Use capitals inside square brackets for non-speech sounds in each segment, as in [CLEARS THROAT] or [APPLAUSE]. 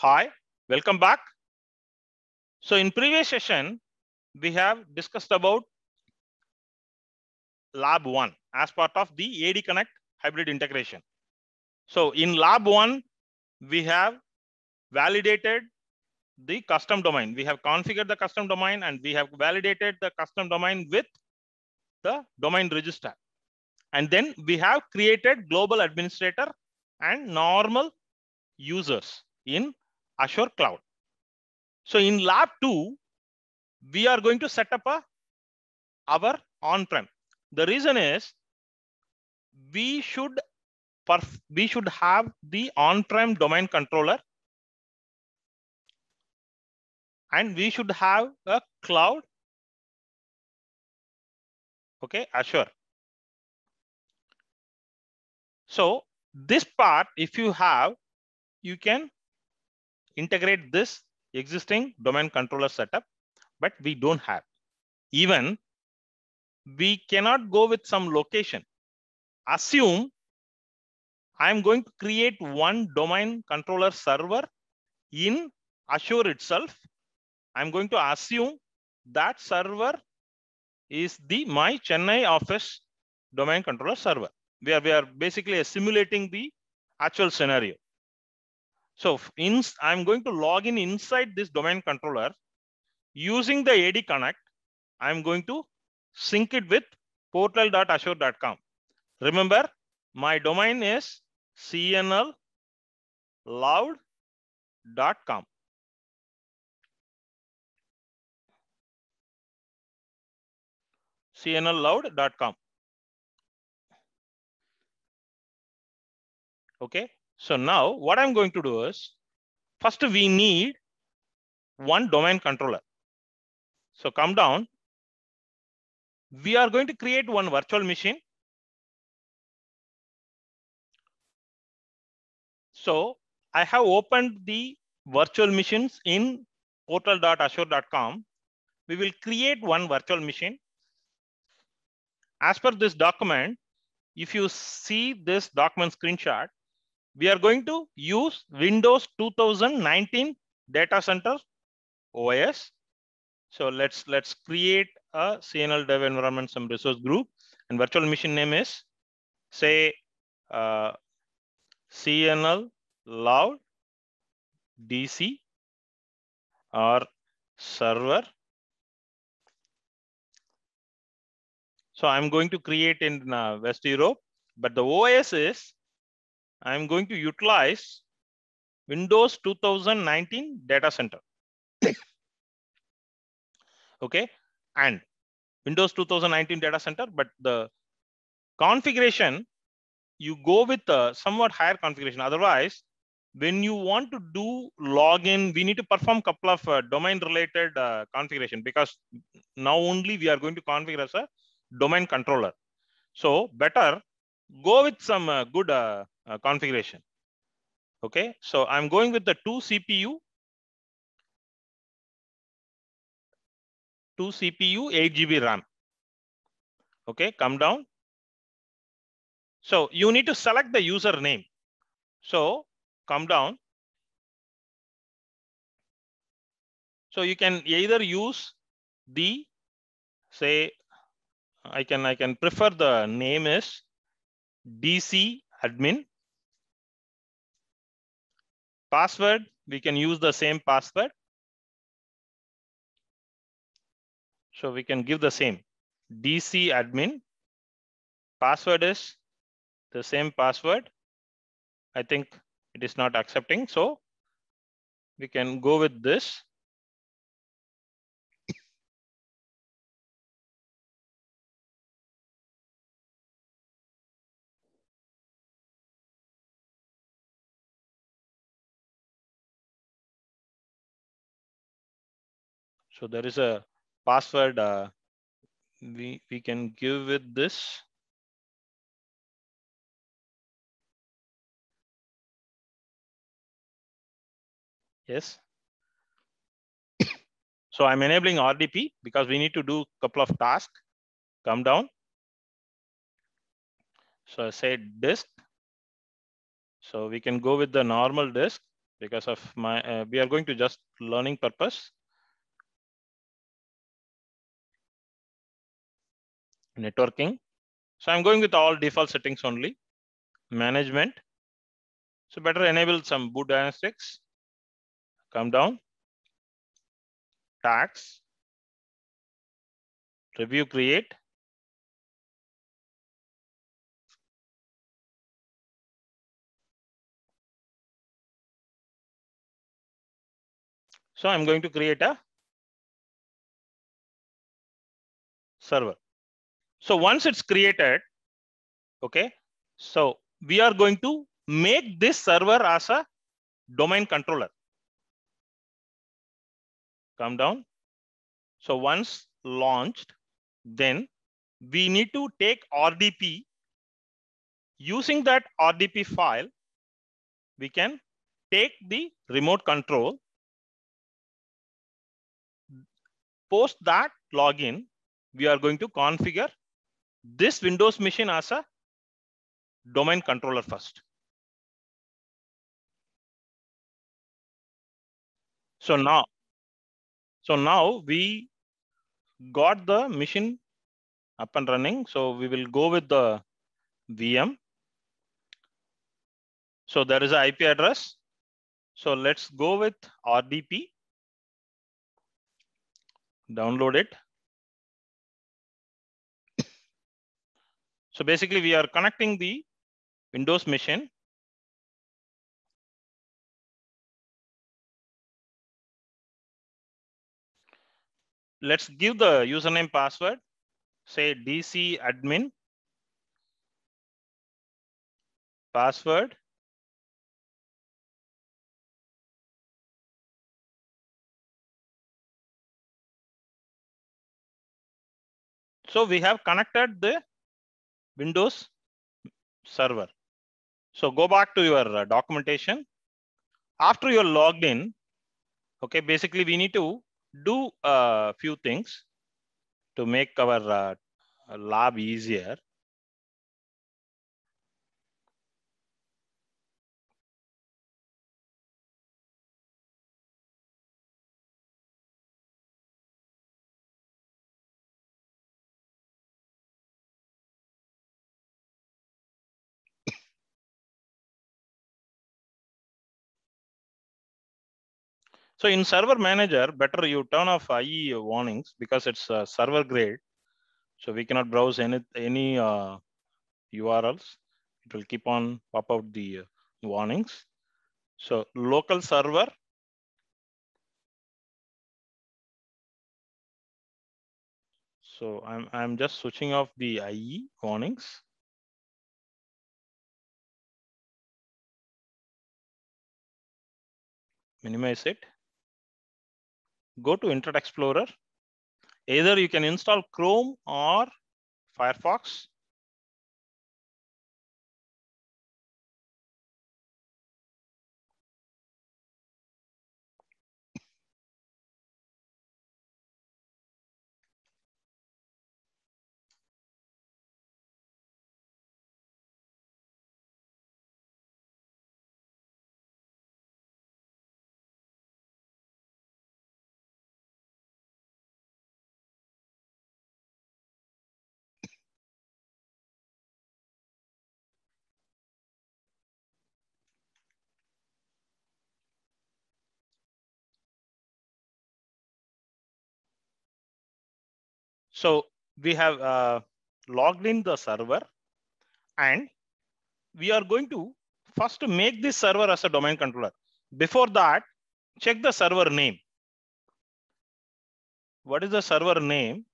Hi, welcome back. So in previous session, we have discussed about lab one as part of the AD Connect hybrid integration. So in lab one, we have validated the custom domain. We have configured the custom domain and we have validated the custom domain with the domain register. And then we have created global administrator and normal users in Azure cloud. So in lab two, we are going to set up a, our on-prem. The reason is we should we should have the on-prem domain controller and we should have a cloud okay azure so this part if you have you can integrate this existing domain controller setup, but we don't have. Even we cannot go with some location. Assume I'm going to create one domain controller server in Azure itself. I'm going to assume that server is the my Chennai office domain controller server, where we are basically simulating the actual scenario. So in, I'm going to log in inside this domain controller using the AD Connect. I'm going to sync it with portal.assure.com. Remember, my domain is cnlloud.com. cnlloud.com. Okay, so now what I'm going to do is first we need one domain controller. So come down. We are going to create one virtual machine. So I have opened the virtual machines in portal.azure.com. We will create one virtual machine. As per this document, if you see this document screenshot, we are going to use Windows 2019 data center OS. So let's let's create a CNL dev environment, some resource group, and virtual machine name is say uh, CNL loud DC or server. So I'm going to create in uh, West Europe, but the OS is I'm going to utilize Windows 2019 data center. [COUGHS] okay, and Windows 2019 data center, but the configuration, you go with a somewhat higher configuration. Otherwise, when you want to do login, we need to perform couple of uh, domain related uh, configuration because now only we are going to configure as a domain controller. So better go with some uh, good uh, uh, configuration. Okay, so I'm going with the two CPU, two CPU, eight GB RAM. Okay, come down. So you need to select the user name. So come down. So you can either use the say I can I can prefer the name is DC admin. Password, we can use the same password. So we can give the same DC admin. Password is the same password. I think it is not accepting. So we can go with this. So there is a password uh, we, we can give with this. Yes. [COUGHS] so I'm enabling RDP because we need to do a couple of tasks. Come down. So I say disk. So we can go with the normal disk because of my, uh, we are going to just learning purpose. networking. So I'm going with all default settings only, management. So better enable some boot diagnostics, come down, tax, review create, So I'm going to create a server. So once it's created, okay, so we are going to make this server as a domain controller. Come down. So once launched, then we need to take RDP. Using that RDP file, we can take the remote control, post that login, we are going to configure this Windows machine as a domain controller first. So now, so now we got the machine up and running. So we will go with the VM. So there is an IP address. So let's go with RDP, download it. So basically we are connecting the Windows machine let's give the username password, say DC admin password. So we have connected the Windows server. So go back to your uh, documentation. After you're logged in, okay, basically we need to do a few things to make our uh, lab easier. So in server manager, better you turn off IE warnings because it's uh, server grade. So we cannot browse any, any uh, URLs. It will keep on pop out the uh, warnings. So local server. So I'm, I'm just switching off the IE warnings. Minimize it go to Internet Explorer. Either you can install Chrome or Firefox. So we have uh, logged in the server and we are going to first make this server as a domain controller. Before that, check the server name. What is the server name?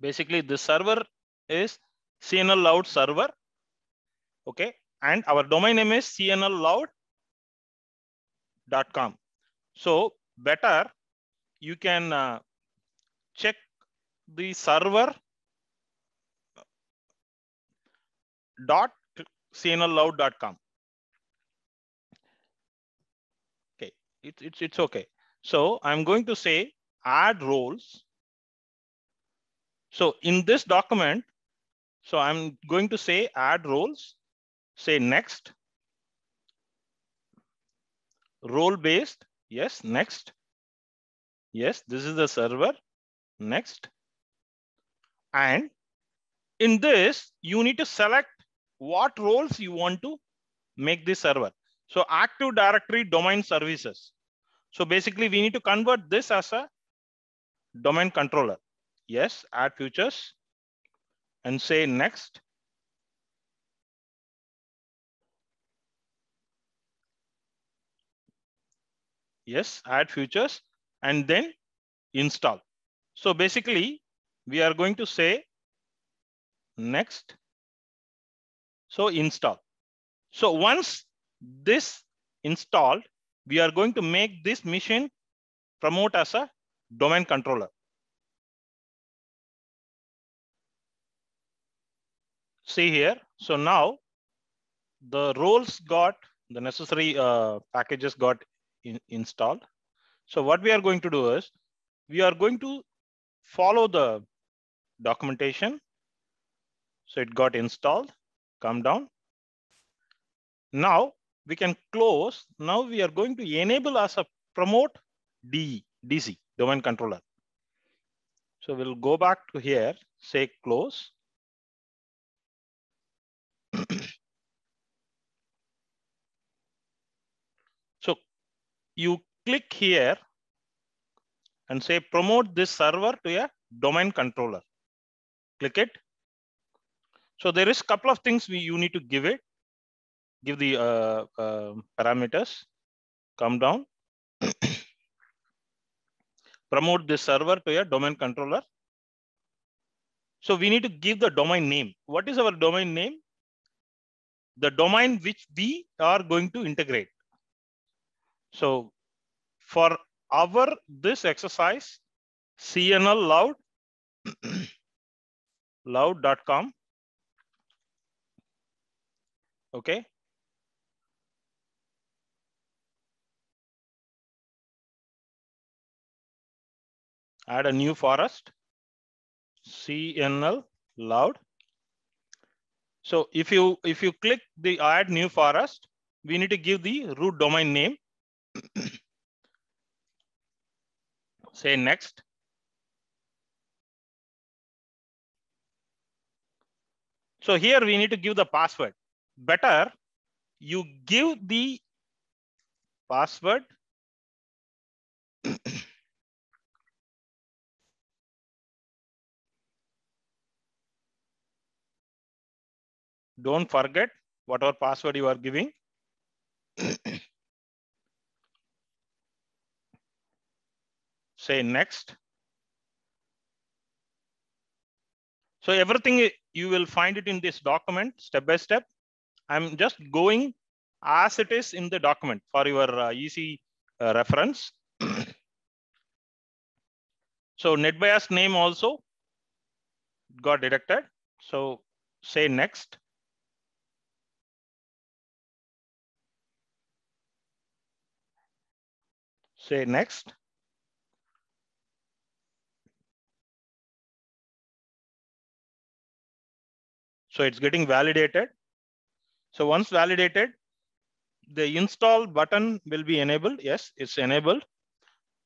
Basically, this server is CNL loud server. Okay. And our domain name is cnlloud.com. So better you can uh, check the server dot cnlloud.com. Okay, it, it's it's okay. So I'm going to say add roles. So in this document, so I'm going to say add roles, say next, role based, yes, next. Yes, this is the server. Next. And in this, you need to select what roles you want to make this server. So Active Directory domain services. So basically we need to convert this as a domain controller. Yes, add features and say next. Yes, add features and then install. So basically, we are going to say next. So install. So once this installed, we are going to make this machine promote as a domain controller. See here. So now the roles got the necessary uh, packages got in, installed. So what we are going to do is we are going to follow the documentation. So it got installed, come down. Now we can close. Now we are going to enable as a promote D, DC, domain controller. So we'll go back to here, say close. [COUGHS] so you click here and say promote this server to a domain controller. Click it. So there is a couple of things we, you need to give it. Give the uh, uh, parameters, come down, [COUGHS] promote this server to a domain controller. So we need to give the domain name. What is our domain name? The domain which we are going to integrate. So for our this exercise, CNL loud, [COUGHS] loud.com. Okay. Add a new forest, CNL loud. So if you if you click the add new forest, we need to give the root domain name. [COUGHS] say next. So here we need to give the password. Better you give the password [COUGHS] don't forget whatever password you are giving [COUGHS] say next. So everything you will find it in this document step by step. I'm just going as it is in the document for your uh, easy uh, reference. [CLEARS THROAT] so NetBIOS name also got detected. So say next. Say next. So it's getting validated. So once validated, the install button will be enabled. Yes, it's enabled.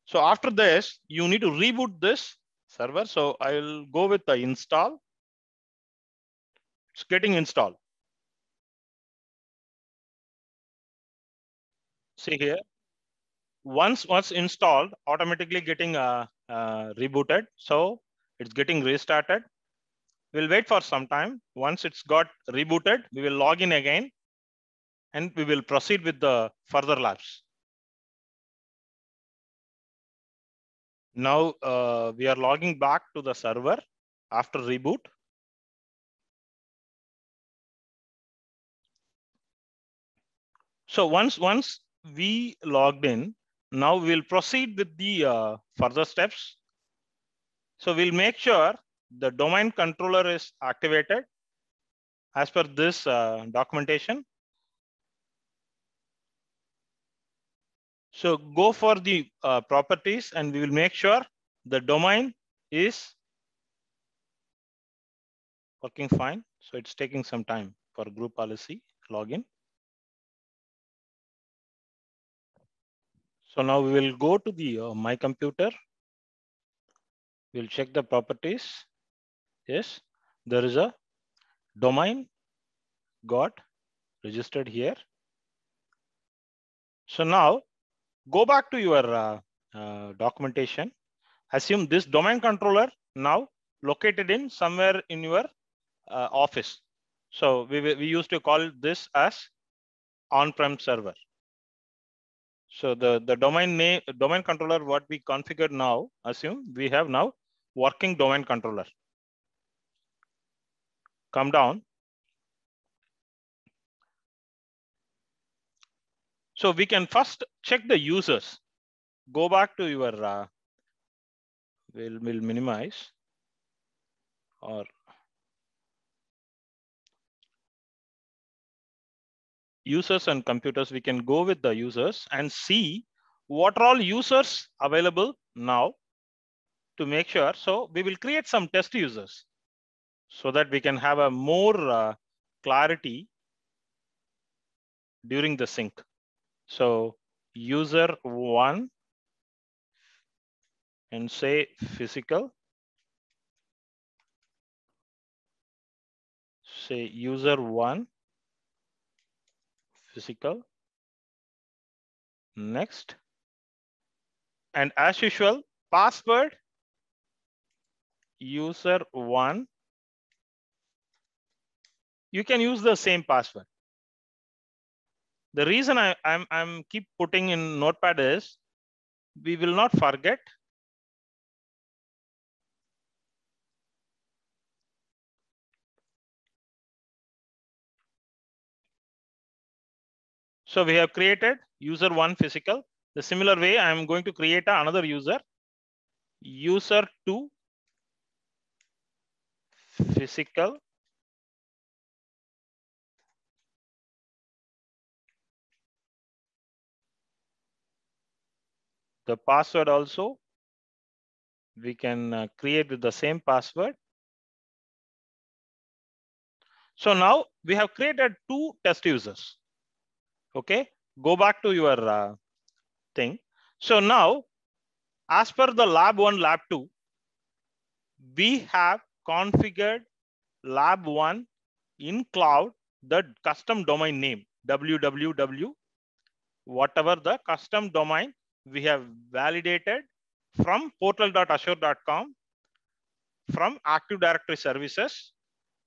So after this, you need to reboot this server. So I'll go with the install. It's getting installed. See here, once once installed, automatically getting uh, uh, rebooted. So it's getting restarted. We'll wait for some time. Once it's got rebooted, we will log in again and we will proceed with the further labs. Now uh, we are logging back to the server after reboot. So once, once we logged in, now we'll proceed with the uh, further steps. So we'll make sure the domain controller is activated as per this uh, documentation. So go for the uh, properties and we will make sure the domain is working fine. So it's taking some time for group policy login. So now we will go to the uh, my computer. We'll check the properties is there is a domain got registered here. So now go back to your uh, uh, documentation. Assume this domain controller now located in somewhere in your uh, office. So we, we used to call this as on-prem server. So the, the domain name, domain controller, what we configured now, assume we have now working domain controller come down. So we can first check the users. Go back to your, uh, we'll, we'll minimize or users and computers, we can go with the users and see what are all users available now to make sure. So we will create some test users so that we can have a more uh, clarity during the sync. So user one and say physical. Say user one, physical, next. And as usual, password user one you can use the same password. The reason I, I'm, I'm keep putting in notepad is we will not forget So we have created user one physical. The similar way, I am going to create another user, user two physical. the password also we can uh, create with the same password. So now we have created two test users. Okay, go back to your uh, thing. So now, as per the lab one, lab two, we have configured lab one in cloud, the custom domain name, www, whatever the custom domain we have validated from portal.assure.com from Active Directory services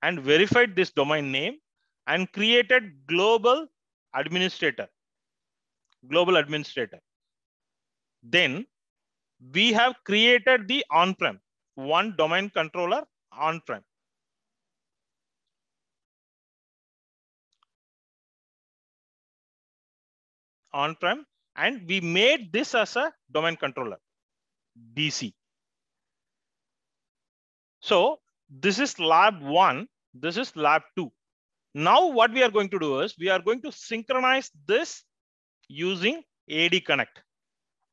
and verified this domain name and created global administrator, global administrator. Then we have created the on-prem, one domain controller on-prem. On-prem and we made this as a domain controller, DC. So this is lab one, this is lab two. Now what we are going to do is we are going to synchronize this using AD Connect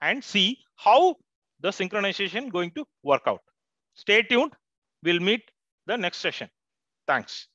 and see how the synchronization going to work out. Stay tuned. We'll meet the next session. Thanks.